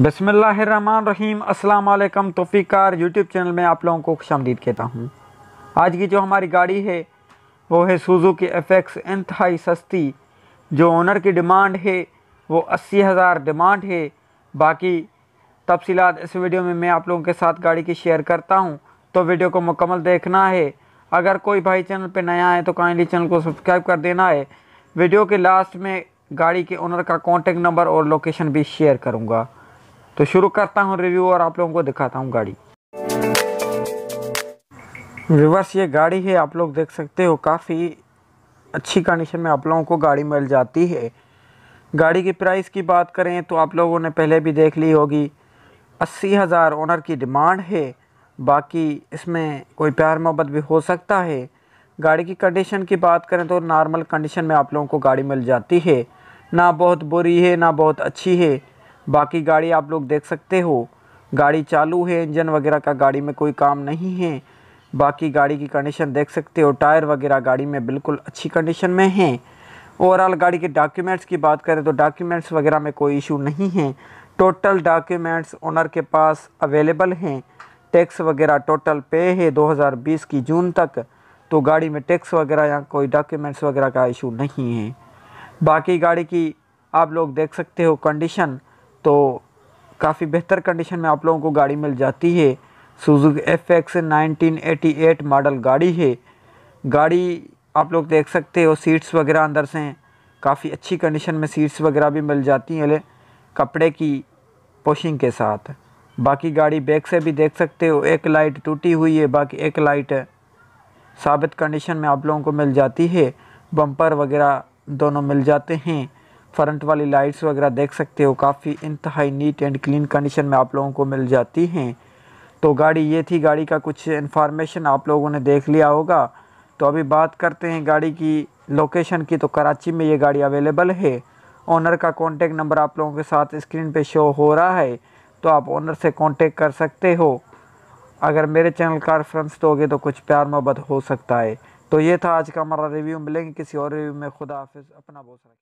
बसमीम अल्लाम तोफ़ी कार यूट्यूब चैनल में आप लोगों को खुश आमदीद कहता हूँ आज की जो हमारी गाड़ी है वो है सूजू की एफ एक्स इंतहाई सस्ती जो ओनर की डिमांड है वो अस्सी हज़ार डिमांड है बाकी तफसीत इस वीडियो में मैं आप लोगों के साथ गाड़ी की शेयर करता हूँ तो वीडियो को मुकम्मल देखना है अगर कोई भाई चैनल पर नया है तो काइंडली चैनल को सब्सक्राइब कर देना है वीडियो के लास्ट में गाड़ी के ओनर का कॉन्टेक्ट नंबर और लोकेशन भी शेयर करूँगा तो शुरू करता हूँ रिव्यू और आप लोगों को दिखाता हूँ गाड़ी रिवर्स ये गाड़ी है आप लोग देख सकते हो काफ़ी अच्छी कंडीशन में आप लोगों को गाड़ी मिल जाती है गाड़ी की प्राइस की बात करें तो आप लोगों ने पहले भी देख ली होगी अस्सी हज़ार ओनर की डिमांड है बाकी इसमें कोई प्यार मोहब्बत भी हो सकता है गाड़ी की कंडीशन की बात करें तो नॉर्मल कंडीशन में आप लोगों को गाड़ी मिल जाती है ना बहुत बुरी है ना बहुत अच्छी है बाकी गाड़ी आप लोग देख सकते हो गाड़ी चालू है इंजन वगैरह का गाड़ी में कोई काम नहीं है बाकी गाड़ी की कंडीशन देख सकते हो टायर वगैरह गाड़ी में बिल्कुल अच्छी कंडीशन में है ओवरऑल गाड़ी के डॉक्यूमेंट्स की बात करें तो डॉक्यूमेंट्स वगैरह में कोई इशू नहीं है टोटल डॉक्यूमेंट्स ओनर के पास अवेलेबल हैं टैक्स वगैरह टोटल पे है 2020 की जून तक तो गाड़ी में टैक्स वगैरह या कोई डॉक्यूमेंट्स वगैरह का इशू नहीं है बाकी गाड़ी की आप लोग देख सकते हो कंडीशन तो काफ़ी बेहतर कंडीशन में आप लोगों को गाड़ी मिल जाती है सुजुक एफ एक्स मॉडल गाड़ी है गाड़ी आप लोग देख सकते हो सीट्स वगैरह अंदर से काफ़ी अच्छी कंडीशन में सीट्स वगैरह भी मिल जाती हैं कपड़े की पोशिंग के साथ बाकी गाड़ी बैक से भी देख सकते हो एक लाइट टूटी हुई है बाकी एक लाइट साबित कंडीशन में आप लोगों को मिल जाती है बम्पर वगैरह दोनों मिल जाते हैं फ्रंट वाली लाइट्स वगैरह देख सकते हो काफ़ी इंतहाई नीट एंड क्लीन कंडीशन में आप लोगों को मिल जाती हैं तो गाड़ी ये थी गाड़ी का कुछ इन्फॉर्मेशन आप लोगों ने देख लिया होगा तो अभी बात करते हैं गाड़ी की लोकेशन की तो कराची में ये गाड़ी अवेलेबल है ओनर का कॉन्टेक्ट नंबर आप लोगों के साथ स्क्रीन पर शो हो रहा है तो आप ओनर से कॉन्टेक्ट कर सकते हो अगर मेरे चैनल का रेफरेंस दोगे तो कुछ प्यार मोहब्बत हो सकता है तो ये था आज का हमारा रिव्यू मिलेंगे किसी और रिव्यू में खुदा हाफिज़ अपना बहुत सारा